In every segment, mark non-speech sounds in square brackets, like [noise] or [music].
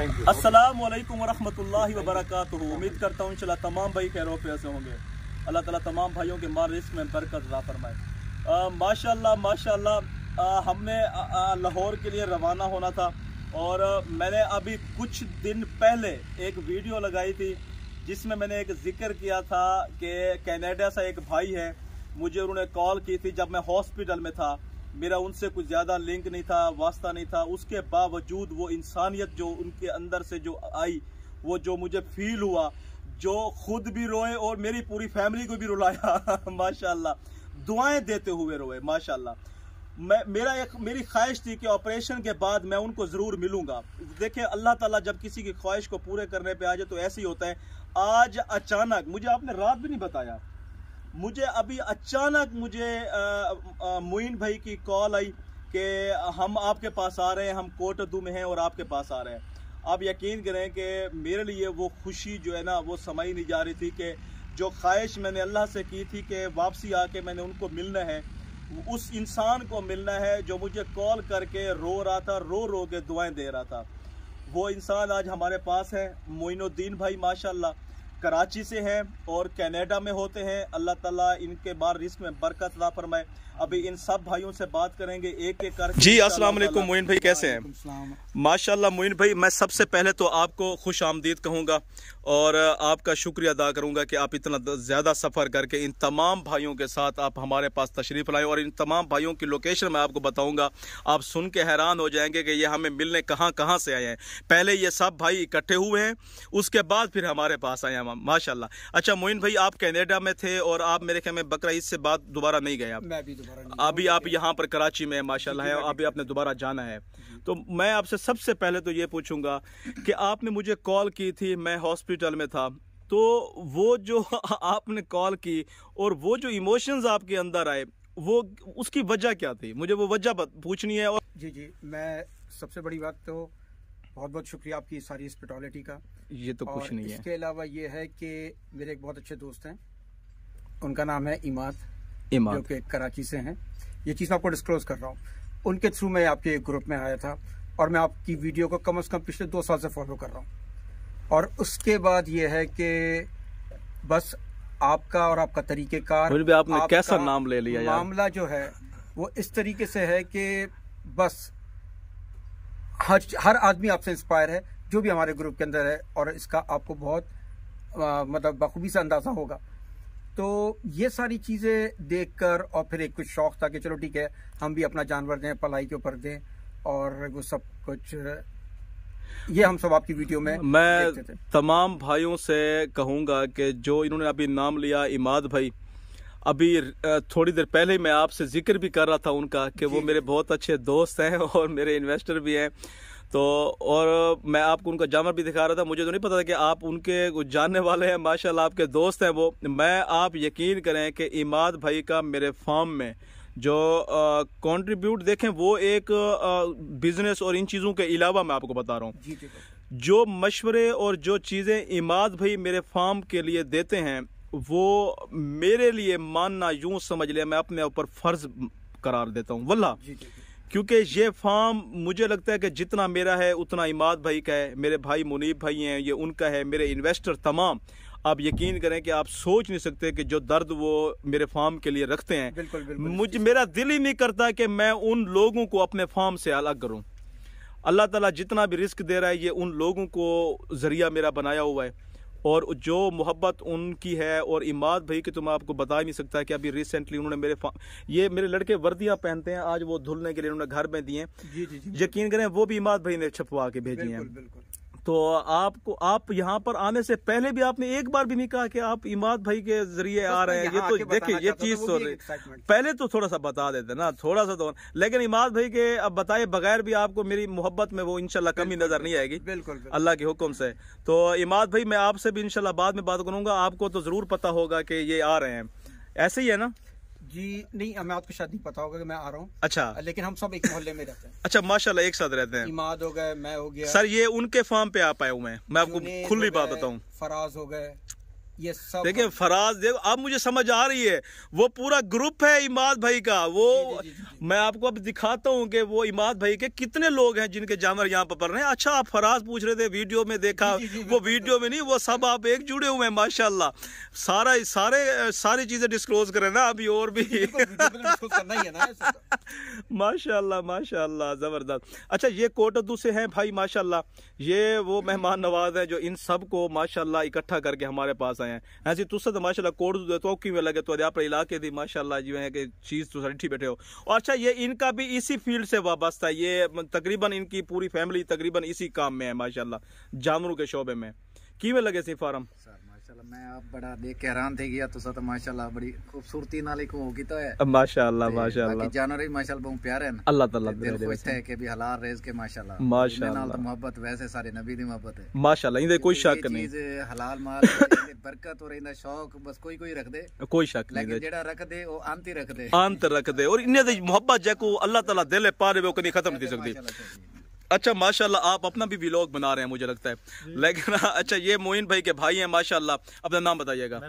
असलकम वालेकुम वरहमतुल्लाहि उम्मीद करता हूँ इनशाला तमाम भाई खैर ऐसे होंगे अल्लाह ताला तमाम भाइयों के मार रिस्क में बरकत रा फरमाए माशाल्लाह माशाल्लाह हमने लाहौर के लिए रवाना होना था और मैंने अभी कुछ दिन पहले एक वीडियो लगाई थी जिसमें मैंने एक जिक्र किया था कि कैनेडा से एक भाई है मुझे उन्होंने कॉल की थी जब मैं हॉस्पिटल में था मेरा उनसे कुछ ज़्यादा लिंक नहीं था वास्ता नहीं था उसके बावजूद वो इंसानियत जो उनके अंदर से जो आई वो जो मुझे फील हुआ जो खुद भी रोए और मेरी पूरी फैमिली को भी रुलाया [laughs] माशाल्लाह दुआएं देते हुए रोए माशाल्लाह मैं मेरा एक मेरी ख्वाहिश थी कि ऑपरेशन के बाद मैं उनको ज़रूर मिलूंगा देखिए अल्लाह ताला जब किसी की ख्वाहिश को पूरे करने पे आ जाए तो ऐसे ही होता है आज अचानक मुझे आपने रात भी नहीं बताया मुझे अभी अचानक मुझे मोइन भाई की कॉल आई कि हम आपके पास आ रहे हैं हम कोटदू में हैं और आपके पास आ रहे हैं आप यकीन करें कि मेरे लिए वो खुशी जो है ना वो समझ नहीं जा रही थी कि जो ख्वाहिश मैंने अल्लाह से की थी कि वापसी आके मैंने उनको मिलना है उस इंसान को मिलना है जो मुझे कॉल करके रो रहा था रो रो के दुआएं दे रहा था वो इंसान आज हमारे पास है मोइनुद्दीन भाई माशाल्लाह कराची से हैं और कनाडा में होते हैं अल्लाह ताला इनके बार रिस्क में बरकत ला फरमाए अभी इन सब भाइयों से बात करेंगे एक एक कर जी अस्सलाम वालेकुम मोइन भाई कैसे हैं माशाल्लाह मोइन भाई मैं सबसे पहले तो आपको खुश आमदीद कहूँगा और आपका शुक्रिया अदा करूँगा कि आप इतना ज़्यादा सफ़र करके इन तमाम भाइयों के साथ आप हमारे पास तशरीफ़ लाएँ और इन तमाम भाइयों की लोकेशन मैं आपको बताऊँगा आप सुन के हैरान हो जाएंगे कि ये हमें मिलने कहाँ कहाँ से आए हैं पहले ये सब भाई इकट्ठे हुए हैं उसके बाद फिर हमारे पास आए हैं तमाम माशाल्लाह अच्छा मोइन भाई आप कनाडा में थे और आप मेरे ख्याल में बकरा से बाद दोबारा नहीं गए अभी आप यहाँ पर कराची में माशाल्लाह है अभी आपने दोबारा जाना है तो मैं आपसे सबसे पहले तो ये पूछूंगा कि आपने मुझे कॉल की थी मैं हॉस्पिटल में था तो वो जो [laughs] आपने कॉल की और वो जो इमोशंस आपके अंदर आए वो उसकी वजह क्या थी मुझे वो वजह पूछनी है और जी जी मैं सबसे बड़ी बात तो बहुत बहुत शुक्रिया आपकी सारी हॉस्पिटलिटी का ये तो कुछ नहीं इसके है इसके अलावा ये है कि मेरे एक बहुत अच्छे दोस्त हैं उनका नाम है इमाद इमाद जो कि कराची से हैं ये चीज़ मैं आपको डिस्क्लोज कर रहा हूँ उनके थ्रू मैं आपके ग्रुप में आया था और मैं आपकी वीडियो को कम अज़ कम पिछले दो साल से फॉलो कर रहा हूँ और उसके बाद ये है कि बस आपका और आपका तरीकेकार आपने आपका कैसा नाम ले लिया मामला जो है वो इस तरीके से है कि बस हर हर आदमी आपसे इंस्पायर है जो भी हमारे ग्रुप के अंदर है और इसका आपको बहुत आ, मतलब बखूबी से अंदाज़ा होगा तो ये सारी चीज़ें देखकर और फिर एक कुछ शौक था कि चलो ठीक है हम भी अपना जानवर दें पलाई के ऊपर दें और वो सब कुछ ये हम सब आपकी वीडियो में मैं तमाम भाइयों से कहूंगा कि जो इन्होंने अभी नाम लिया इमाद भाई अभी थोड़ी देर पहले ही मैं आपसे जिक्र भी कर रहा था उनका कि वो मेरे बहुत अच्छे दोस्त हैं [laughs] और मेरे इन्वेस्टर भी हैं तो और मैं आपको उनका जानवर भी दिखा रहा था मुझे तो नहीं पता था कि आप उनके जानने वाले हैं माशाल्लाह आपके दोस्त हैं वो मैं आप यकीन करें कि इमाद भाई का मेरे फार्म में जो कंट्रीब्यूट देखें वो एक बिजनेस और इन चीज़ों के अलावा मैं आपको बता रहा हूँ जो मशवरे और जो चीज़ें इमाद भाई मेरे फार्म के लिए देते हैं वो मेरे लिए मानना यूं समझ लिया मैं अपने ऊपर फर्ज करार देता हूँ वल्ला क्योंकि ये फार्म मुझे लगता है कि जितना मेरा है उतना इमाद भाई का है मेरे भाई मुनीब भाई हैं ये उनका है मेरे इन्वेस्टर तमाम आप यकीन करें कि आप सोच नहीं सकते कि जो दर्द वो मेरे फार्म के लिए रखते हैं बिल्कुल, बिल्कुल, मुझे मेरा दिल ही नहीं करता कि मैं उन लोगों को अपने फार्म से अलग करूँ अल्लाह ताला जितना भी रिस्क दे रहा है ये उन लोगों को जरिया मेरा बनाया हुआ है और जो मोहब्बत उनकी है और इमाद भाई की तो मैं आपको बता नहीं सकता कि अभी रिसेंटली उन्होंने मेरे ये मेरे लड़के वर्दियां पहनते हैं आज वो धुलने के लिए उन्होंने घर में दिए यकीन करें वो भी इमाद भाई ने छपवा के भेजी हैं तो आपको आप यहाँ पर आने से पहले भी आपने एक बार भी नहीं कहा कि आप इमाद भाई के जरिए आ रहे हैं ये तो देखिए ये चीज तो, तो पहले तो थोड़ा सा बता देते ना थोड़ा सा तो लेकिन इमाद भाई के अब बताए बगैर भी आपको मेरी मोहब्बत में वो इनशाला कमी नजर नहीं आएगी बिल्कुल अल्लाह के हुक्म से तो इमाद भाई मैं आपसे भी इनशाला बाद में बात करूंगा आपको तो जरूर पता होगा कि ये आ रहे हैं ऐसे ही है ना जी नहीं हमें आपको शायद नहीं पता होगा कि मैं आ रहा हूँ अच्छा लेकिन हम सब एक मोहल्ले में रहते हैं [laughs] अच्छा माशाल्लाह एक साथ रहते हैं इमाद हो गए मैं हो गया सर ये उनके फार्म पे आ पाए हूँ मैं मैं आपको खुली बात बताऊँ फराज हो गए ये सब देखिए फराज देव अब मुझे समझ आ रही है वो पूरा ग्रुप है इमाद भाई का वो जी, जी, जी, मैं आपको अब दिखाता हूँ कि वो इमाद भाई के कितने लोग हैं जिनके जानवर यहाँ पर पड़ रहे हैं अच्छा आप फराज पूछ रहे थे वीडियो में देखा वो वीडियो में नहीं वो सब आप एक जुड़े हुए हैं माशाला सारा सारे सारी चीजें डिस्क्लोज करें ना अभी और भी तो। माशाला माशा जबरदस्त अच्छा ये कोटदू से है भाई माशाला ये वो मेहमान नवाज है जो इन सबको माशाला इकट्ठा करके हमारे पास आए हैं ಹಾಸಿ ತುಸದ तो माशाल्लाह कोड तोकी में लगे तो अपने इलाके की माशाल्लाह जो है कि चीज़ तो सठी बैठे हो और अच्छा ये इनका भी इसी फील्ड से वाबस्ता ये तकरीबन इनकी पूरी फैमिली तकरीबन इसी काम में है माशाल्लाह जानवरों के शोबे में की लगे सी फार्म ਮਾਸ਼ਾਅੱਲਾ ਮੈਂ ਆਪ ਬੜਾ ਦੇਖ ਕੇ ਹੈਰਾਨ ਤੇ ਗਿਆ ਤੁਸੀਂ ਤਾਂ ਮਾਸ਼ਾਅੱਲਾ ਬੜੀ ਖੂਬਸੂਰਤੀ ਨਾਲ ਇੱਕ ਹੋ ਕੀਤਾ ਹੈ ਮਾਸ਼ਾਅੱਲਾ ਮਾਸ਼ਾਅੱਲਾ ਬਾਕੀ ਜਾਨਵਰ ਵੀ ਮਾਸ਼ਾਅੱਲਾ ਬਹੁਤ ਪਿਆਰੇ ਹਨ ਅੱਲਾਹ ਤਾਲਾ ਦਿਲ ਖੁਸ਼ ਹੈ ਕਿ ਵੀ ਹਲਾਲ ਰੇਜ਼ ਕੇ ਮਾਸ਼ਾਅੱਲਾ ਮਾਸ਼ਾਅੱਲਾ ਨਾਲ ਤਾਂ ਮੁਹੱਬਤ ਵੈਸੇ ਸਾਰੇ ਨਬੀ ਦੀ ਮੁਹੱਬਤ ਹੈ ਮਾਸ਼ਾਅੱਲਾ ਇਹਦੇ ਕੋਈ ਸ਼ੱਕ ਨਹੀਂ ਹਲਾਲ ਮਾਲ ਦੀ ਬਰਕਤ ਔਰ ਇਹਦਾ ਸ਼ੌਕ ਬਸ ਕੋਈ ਕੋਈ ਰੱਖਦੇ ਕੋਈ ਸ਼ੱਕ ਨਹੀਂ ਲੇਕਿਨ ਜਿਹੜਾ ਰੱਖਦੇ ਉਹ ਅੰਤ ਹੀ ਰੱਖਦੇ ਅੰਤ ਰੱਖਦੇ ਔਰ ਇਹਨਾਂ ਦੀ ਮੁਹੱਬਤ ਜੇ ਕੋ ਅੱਲਾਹ ਤਾਲਾ ਦਿਲੇ ਪਾ ਦੇਵੇ ਉਹ ਕਦੀ ਖਤਮ ਨਹੀਂ ਹੋ ਸਕਦੀ अच्छा माशाल्लाह आप अपना भी व्लॉग बना रहे हैं मुझे लगता है लेकिन हाँ, अच्छा ये मोइन भाई के भाई हैं माशाल्लाह अपना नाम बताइएगा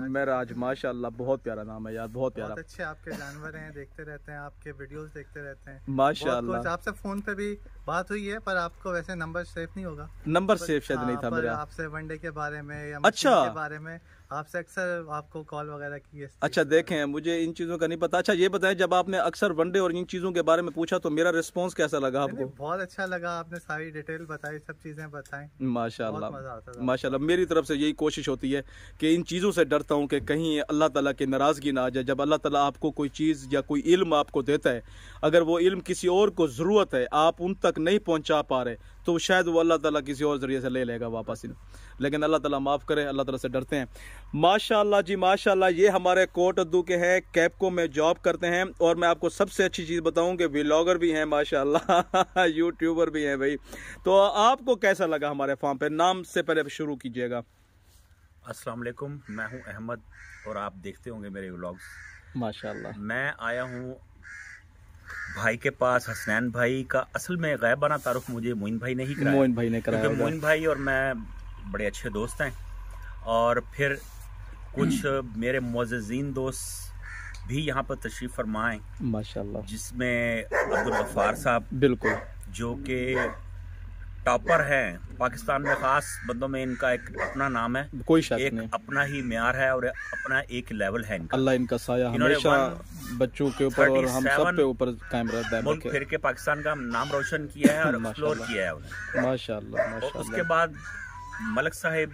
महराज माशाल्लाह बहुत प्यारा नाम है यार बहुत प्यारा बहुत अच्छे आपके जानवर हैं देखते रहते हैं आपके वीडियोस देखते रहते हैं माशाल्लाह आपसे फोन पे भी बात हुई है पर आपको वैसे नंबर सेफ नहीं होगा नंबर सेफ शायद नहीं हाँ, था मेरा आपसे वनडे के बारे में अच्छा बारे में आपसे अक्सर आपको कॉल वगैरह की अच्छा देखें मुझे इन चीज़ों का नहीं पता अच्छा ये बताएं जब आपने अक्सर वनडे और इन चीज़ों के बारे में पूछा तो मेरा रिस्पांस कैसा लगा आपको बहुत अच्छा लगा आपने सारी डिटेल बताई सब चीज़ें बताई माशाल्लाह माशाल्लाह मेरी तरफ से यही कोशिश होती है की इन चीज़ों से डरता हूँ की कहीं अल्लाह तला की नाराज़गी ना आ जाए जब अल्लाह तला आपको कोई चीज़ या कोई इल्म आपको देता है अगर वो इल्म किसी और को ज़रूरत है आप उन तक नहीं पहुँचा पा रहे तो शायद वो अल्लाह ताला किसी और ज़रिए से ले लेगा वापस इन लेकिन अल्लाह ताला माफ़ करे अल्लाह ताला से डरते हैं माशाल्लाह जी माशाल्लाह ये हमारे कोट अद्दू के हैं कैपको में जॉब करते हैं और मैं आपको सबसे अच्छी चीज़ बताऊँ कि व्लागर भी हैं माशाल्लाह यूट्यूबर [laughs] भी हैं भाई तो आपको कैसा लगा हमारे फार्म पर नाम से पहले शुरू कीजिएगा असलकुम मैं हूँ अहमद और आप देखते होंगे मेरे व्लाग्स माशाल्लाह मैं आया हूँ भाई के पास हसनैन भाई का असल में गैबाना तारुफ मुझे मोइन भाई ने ही कराया मोइन भाई ने कराया क्योंकि मोइन भाई और मैं बड़े अच्छे दोस्त हैं और फिर कुछ मेरे मोजीन दोस्त भी यहाँ पर तशरीफ़ फरमाएँ माशाल्लाह जिसमें अब्दुल साहब बिल्कुल जो कि टॉपर हैं पाकिस्तान में खास बंदों में इनका एक अपना नाम है कोई शक एक नहीं। अपना ही म्यार है और अपना एक लेवल है इनका अल्लाह इनका साया हमेशा बच्चों के ऊपर और हम सब पे ऊपर कायम रहता है मुल्क फिर के पाकिस्तान का नाम रोशन किया है और एक्सप्लोर [laughs] किया है उन्हें माशाल्लाह उसके बाद मलक साहेब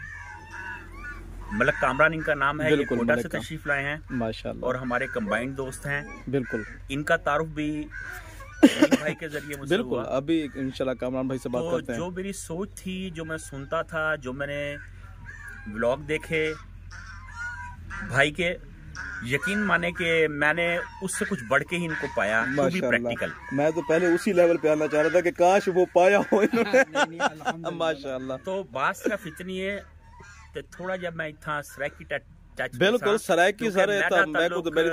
मलक कामरान इनका नाम है ये कोटा से तशरीफ लाए हैं माशाल्लाह और हमारे कंबाइंड दोस्त हैं बिल्कुल इनका तारुफ भी भाई के जरिए बिल्कुल हुआ। अभी इंशाल्लाह कामरान भाई से बात तो करते हैं जो मेरी सोच थी जो मैं सुनता था जो मैंने ब्लॉग देखे भाई के यकीन माने कि मैंने उससे कुछ बढ़ के ही इनको पाया प्रैक्टिकल मैं तो पहले उसी लेवल पे आना चाह रहा था कि काश वो पाया हो माशा माशाल्लाह तो बात सिर्फ इतनी है तो थोड़ा जब मैं इतना बिल्कुल सराय की सर मैं तो मेरी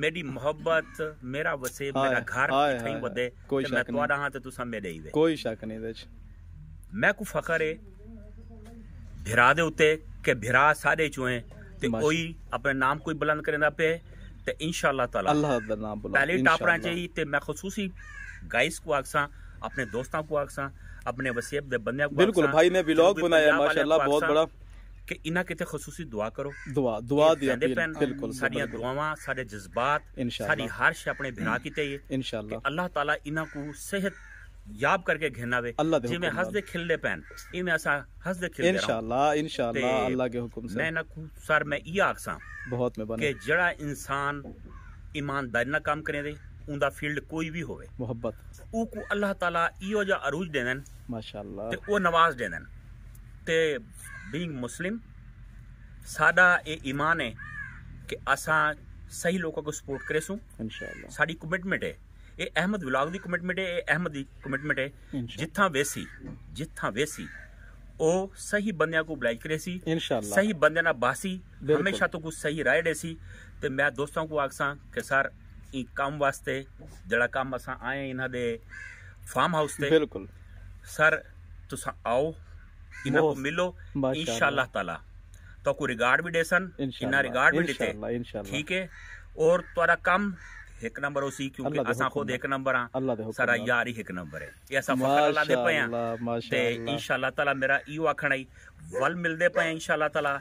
ਮੇਰੀ ਮੁਹੱਬਤ ਮੇਰਾ ਵਸੇ ਮੇਰਾ ਘਰ ਕਿਥੇ ਵਧੇ ਤੇ ਮੈਂ ਤੁਹਾਡਾ ਹਾਂ ਤੇ ਤੁਸੀਂ ਮੇਰੇ ਹੀ ਵੇ ਕੋਈ ਸ਼ੱਕ ਨਹੀਂ ਵਿੱਚ ਮੈਂ ਕੋ ਫਖਰ ਹੈ ਭਿਰਾ ਦੇ ਉਤੇ ਕਿ ਭਿਰਾ ਸਾਰੇ ਚੋਏ ਤੇ ਕੋਈ ਆਪਣੇ ਨਾਮ ਕੋਈ ਬੁਲੰਦ ਕਰਦਾ ਪਏ ਤੇ ਇਨਸ਼ਾਅੱਲਾ ਤਾਲਾ ਅੱਲਾਹ ਦਾ ਨਾਮ ਬੁਲੰਦ ਪਹਿਲੇ ਟਾਪਰਾਂ ਚ ਹੀ ਤੇ ਮੈਂ ਖਸੂਸੀ ਗਾਇਸ ਕੋ ਆਖਸਾਂ ਆਪਣੇ ਦੋਸਤਾਂ ਕੋ ਆਖਸਾਂ ਆਪਣੇ अपने वसीयत दे बंदे बिल्कुल भाई ने ब्लॉग बनाया माशाल्लाह ਬਹੁਤ ਬੜਾ ਕਿ ਇਹਨਾਂ ਕਿਤੇ ਖਸੂਸੀ ਦੁਆ ਕਰੋ ਦੁਆ ਦੁਆ ਦੀ ਬਿਲਕੁਲ ਸਾਡੀਆਂ ਦੁਆਵਾਂ ਸਾਡੇ ਜਜ਼ਬਾਤ ਸਾਡੀ ਹਰਸ਼ ਆਪਣੇ ਬਿਨਾ ਕੀਤੇ ਹੀ ਇਨਸ਼ਾਅੱਲਾ ਕਿ ਅੱਲਾਹ ਤਾਲਾ ਇਹਨਾਂ ਨੂੰ ਸਿਹਤ ਯਾਬ ਕਰਕੇ ਘਿਨਾਵੇ ਜਿਵੇਂ ਹੱਸਦੇ ਖਿਲਦੇ ਪੈਨ ਇਵੇਂ ਅਸਾ ਹੱਸਦੇ ਖਿਲਦੇ ਇਨਸ਼ਾਅੱਲਾ ਇਨਸ਼ਾਅੱਲਾ ਅੱਲਾਹ ਦੇ ਹੁਕਮ ਸੇ ਮੈਂ ਨਾ ਸਰ ਮੈਂ ਇਹ ਆਖਾਂ ਬਹੁਤ ਮੈਂ ਬਣਾ ਕਿ ਜਿਹੜਾ ਇਨਸਾਨ ਇਮਾਨਦਾਰੀ ਨਾਲ ਕੰਮ ਕਰੇ ਦੇ ਉਹਦਾ ਫੀਲਡ ਕੋਈ ਵੀ ਹੋਵੇ ਮੁਹੱਬਤ ਉਹ ਕੋ ਅੱਲਾਹ ਤਾਲਾ ਇਹੋ ਜਿਹਾ ਅਰੂਜ ਦੇਣਨ ਮਾਸ਼ਾਅੱਲਾ ਤੇ ਉਹ ਨਵਾਜ਼ ਦੇਣਨ ਤੇ ਬੀਇੰਗ ਮੁਸਲਿਮ ਸਾਡਾ ਇਹ ਈਮਾਨ ਹੈ ਕਿ ਅਸਾਂ ਸਹੀ ਲੋਕਾਂ ਨੂੰ ਸਪੋਰਟ ਕਰੇ ਸੂ ਇਨਸ਼ਾਅੱਲਾ ਸਾਡੀ ਕਮਿਟਮੈਂਟ ਹੈ ਇਹ ਅਹਿਮਦ ਵਲੌਗ ਦੀ ਕਮਿਟਮੈਂਟ ਹੈ ਇਹ ਅਹਿਮਦ ਦੀ ਕਮਿਟਮੈਂਟ ਹੈ ਜਿੱਥਾਂ ਵੇਸੀ ਜਿੱਥਾਂ ਵੇਸੀ ਉਹ ਸਹੀ ਬੰਦਿਆਂ ਨੂੰ ਬੁਲਾਈ ਕਰੇ ਸੀ ਇਨਸ਼ਾਅੱਲਾ ਸਹੀ ਬੰਦਿਆਂ ਨਾਲ ਬਾਸੀ ਹਮੇਸ਼ਾ ਤੋਂ ਕੋ ਸਹੀ ਰਾਏ ਦੇ ਸੀ ਤੇ ਮੈਂ ਦੋਸਤਾਂ ਕੋ ਆਖਸਾਂ ਕਿ ਸਰ ਇਹ ਕੰਮ ਵਾਸਤੇ ਜਿਹੜਾ ਕੰਮ ਅਸਾਂ ਆਏ ਇਹਨਾਂ ਦੇ ਫਾਰਮ ਹਾਊਸ ਤੇ ਬਿਲਕੁਲ ਸਰ ਤੁਸੀਂ ਆਓ इनको मिलो इनशाला तला तो को रिगार्ड भी डेसन इना रिगार्ड भी डेते ठीक है और तोरा कम एक नंबर उसी क्योंकि असा खुद एक नंबर हां सारा यार ही एक नंबर है ये असा अल्लाह दे पया ते इंशाल्लाह ताला मेरा इयो आखण वल मिलदे पया इंशाल्लाह ताला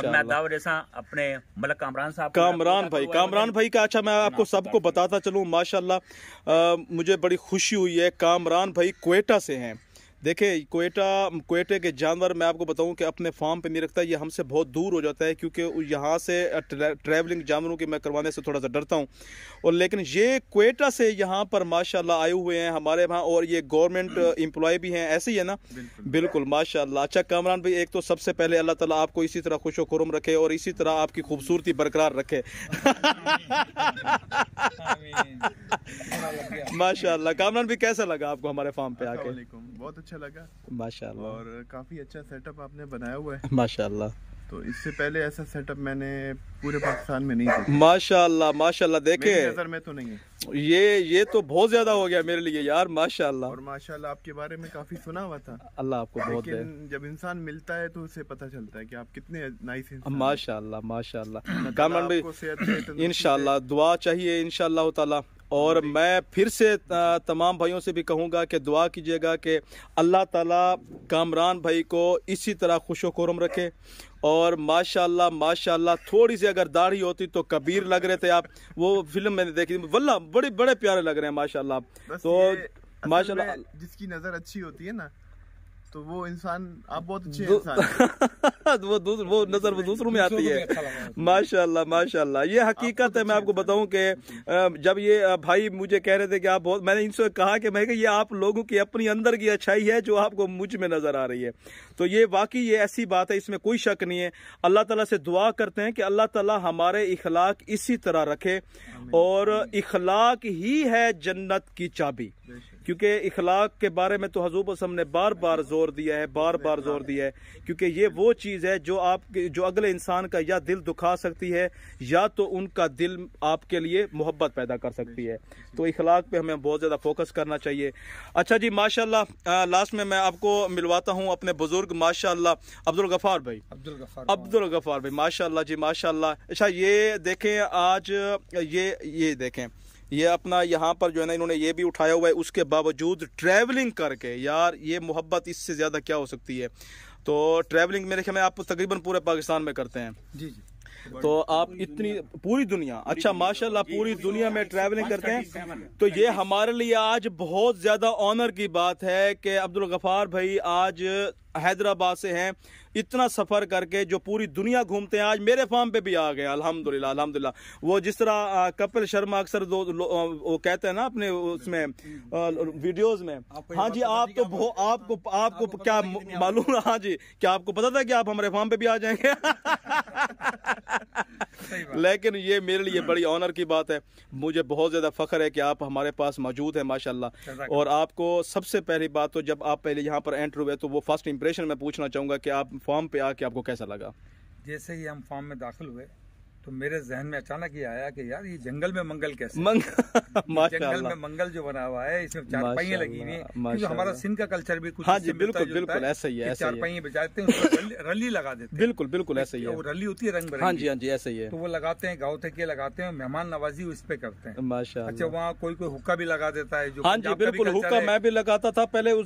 और मैं दाव रेसा अपने मलक कामरान साहब कामरान भाई कामरान भाई का अच्छा मैं आपको सबको बताता चलूं माशाल्लाह मुझे बड़ी खुशी हुई है कामरान भाई कोयटा से हैं देखिए कोयटा कोयटे के जानवर मैं आपको बताऊं कि अपने फार्म पे नहीं रखता ये हमसे बहुत दूर हो जाता है क्योंकि यहाँ से ट्रे, जानवरों की मैं करवाने से थोड़ा सा डरता हूँ और लेकिन ये कोयटा से यहाँ पर माशाल्लाह आए हुए हैं हमारे वहाँ और ये गवर्नमेंट एम्प्लॉय भी हैं ऐसे ही है ना बिल्कुल, बिल्कुल माशा अच्छा कामरान भाई एक तो सबसे पहले अल्लाह तला आपको इसी तरह खुश खुरम रखे और इसी तरह आपकी खूबसूरती बरकरार रखे [laughs] माशा कामरान भाई कैसा लगा आपको हमारे फार्म पे आके बहुत अच्छा लगा माशाल्लाह और काफ़ी अच्छा सेटअप आपने बनाया हुआ है माशाल्लाह तो इससे पहले ऐसा सेटअप मैंने पूरे पाकिस्तान में नहीं देखा माशाल्लाह माशाल्लाह देखे नजर में तो नहीं है ये ये तो बहुत ज्यादा हो गया मेरे लिए यार माशाल्लाह और माशाल्लाह आपके बारे में काफी सुना हुआ था अल्लाह आपको बहुत दे जब इंसान मिलता है तो उसे पता चलता है कि आप कितने नाइस माशाल्लाह माशाल्लाह मतलब कामन भाई इंशाल्लाह दुआ चाहिए इंशाल्लाह ताला और मैं फिर से तमाम भाइयों से भी कहूँगा कि दुआ कीजिएगा कि अल्लाह ताला कामरान भाई को इसी तरह खुश खुरम रखे और माशाल्लाह माशाल्लाह थोड़ी सी अगर दाढ़ी होती तो कबीर लग रहे थे आप वो फिल्म मैंने देखी वल्ला बड़े बड़े प्यारे लग रहे हैं माशाल्लाह तो माशाल्लाह जिसकी नज़र अच्छी होती है ना तो वो इंसान आप बहुत अच्छे इंसान [laughs] तो वो दूसर, वो नजर वो दूसरों में आती है अच्छा माशाल्लाह माशाल्लाह ये हकीकत तो है मैं अच्छा आपको बताऊं कि जब ये भाई मुझे कह रहे थे कि आप बहुत मैंने इनसे कहा कि मैं ये आप लोगों की अपनी अंदर की अच्छाई है जो आपको मुझ में नजर आ रही है तो ये वाकई ये ऐसी बात है इसमें कोई शक नहीं है अल्लाह तला से दुआ करते हैं कि अल्लाह तला हमारे इखलाक इसी तरह रखे और इखलाक ही है जन्नत की चाबी क्योंकि इखलाक के बारे में तो हजूब असम ने बार बार जोर दिया है बार बार जोर दिया है क्योंकि ये वो चीज़ है जो आप जो अगले इंसान का या दिल दुखा सकती है या तो उनका दिल आपके लिए मोहब्बत पैदा कर सकती है तो इखलाक पे हमें बहुत ज़्यादा फोकस करना चाहिए अच्छा जी माशाला लास्ट में मैं आपको मिलवाता हूँ अपने बुज़ुर्ग माशा अब्दुल गफ़ार भाई अब्दुल गफ़ार गफ़ार भाई माशा जी माशा अच्छा ये देखें आज ये ये देखें ये अपना यहाँ पर जो है ना इन्होंने ये भी उठाया हुआ है उसके बावजूद ट्रैवलिंग करके यार ये मोहब्बत इससे ज़्यादा क्या हो सकती है तो ट्रैवलिंग मेरे ख्याल में आप तकरीबन पूरे पाकिस्तान में करते हैं जी जी तो आप इतनी पूरी दुनिया अच्छा माशाल्लाह पूरी दुनिया में ट्रैवलिंग करते हैं तो ये हमारे लिए आज बहुत ज़्यादा ऑनर की बात है कि अब्दुल गफ़ार भाई आज हैदराबाद से हैं इतना सफ़र करके जो पूरी दुनिया घूमते हैं आज मेरे फार्म पे भी आ गए अल्हम्दुलिल्लाह अल्हम्दुलिल्लाह वो जिस तरह कपिल शर्मा अक्सर दो वो कहते हैं ना अपने उसमें वीडियोस में हाँ जी आप तो, तो आपको आपको आपको क्या मालूम हाँ जी क्या आपको पता था कि आप हमारे फार्म पे भी आ जाएंगे लेकिन ये मेरे लिए बड़ी ऑनर की बात है मुझे बहुत ज़्यादा फ़ख्र है कि आप हमारे पास मौजूद हैं माशाल्लाह और आपको सबसे पहली बात तो जब आप पहले यहाँ पर एंटर हुए तो वो फर्स्ट इम्प्रेस प्रिपरेशन में पूछना चाहूँगा कि आप फॉर्म पे आके आपको कैसा लगा जैसे ही हम फॉर्म में दाखिल हुए तो मेरे जहन में अचानक ये आया कि यार ये जंगल में मंगल कैसे मंग... [laughs] जंगल में मंगल जो बना हुआ है इसमें चारपाइया लगी हुई क्योंकि हमारा सिंध का कल्चर भी कुछ हाँ जी बिल्कुल बिल्कुल ऐसा ही है चारपाइयां बजाते हैं रली लगा देते हैं बिल्कुल बिल्कुल ऐसा ही है रली होती है रंग हाँ जी हाँ जी ऐसा ही है तो वो लगाते हैं गाँव थके लगाते हैं मेहमान नवाजी उस पे करते हैं माशा अच्छा वहाँ कोई कोई हुक्का भी लगा देता है जो हाँ जी बिल्कुल हुक्का मैं भी लगाता था पहले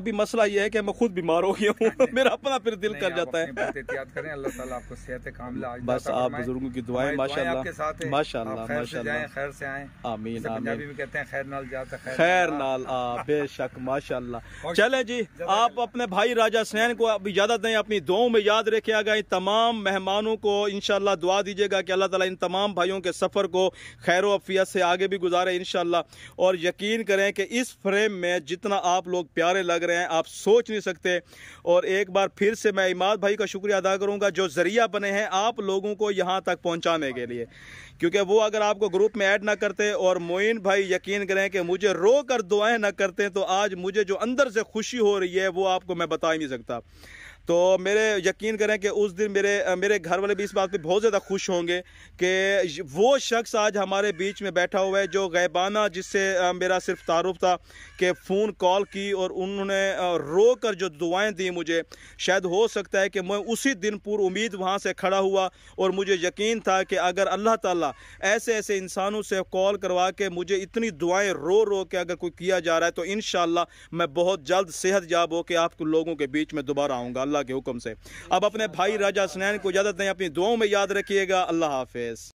अभी मसला ये है की मैं खुद बीमार हो गया हूँ हाँ मेरा अपना फिर दिल कर जाता है अल्लाह तक आपको सेहत कामला बस आप बुजुर्गों की दुआएं माशाल्लाह माशाल्लाह माशाल्लाह खैर से आए आमीन आमीन भी कहते हैं खैर नाल जाता खैर, खैर नाल आ [laughs] बेशक माशाल्लाह चलें जी आप अपने भाई राजा सैन को अभी इजाजत दें अपनी दुआओं में याद रखे आ गए तमाम मेहमानों को इनशाला दुआ दीजिएगा कि अल्लाह ताला इन तमाम भाइयों के सफ़र को खैर अफियत से आगे भी गुजारे इनशाला और यकीन करें कि इस फ्रेम में जितना आप लोग प्यारे लग रहे हैं आप सोच नहीं सकते और एक बार फिर से मैं इमाद भाई का शुक्रिया अदा करूंगा जो ज़रिया बने हैं आप लोगों को यहाँ तक पहुँच पहुंचाने के लिए क्योंकि वो अगर आपको ग्रुप में ऐड ना करते और मोइन भाई यकीन करें कि मुझे रो कर दुआएं ना करते तो आज मुझे जो अंदर से खुशी हो रही है वो आपको मैं बता ही नहीं सकता तो मेरे यकीन करें कि उस दिन मेरे मेरे घर वाले भी इस बात पे बहुत ज़्यादा खुश होंगे कि वो शख्स आज हमारे बीच में बैठा हुआ है जो गैबाना जिससे मेरा सिर्फ तारुफ था कि फ़ोन कॉल की और उन्होंने रो कर जो दुआएं दी मुझे शायद हो सकता है कि मैं उसी दिन पूर्व उम्मीद वहाँ से खड़ा हुआ और मुझे यकीन था कि अगर अल्लाह ताली ऐसे ऐसे इंसानों से कॉल करवा के मुझे इतनी दुआएँ रो रो के अगर कोई किया जा रहा है तो इन मैं बहुत जल्द सेहत याब हो के आप लोगों के बीच में दोबारा आऊँगा अल्लाह के हुक्म से अब अपने भाई राजा स्नैन को इजाज़त दें अपनी दुआओं में याद रखिएगा अल्लाह हाफिज़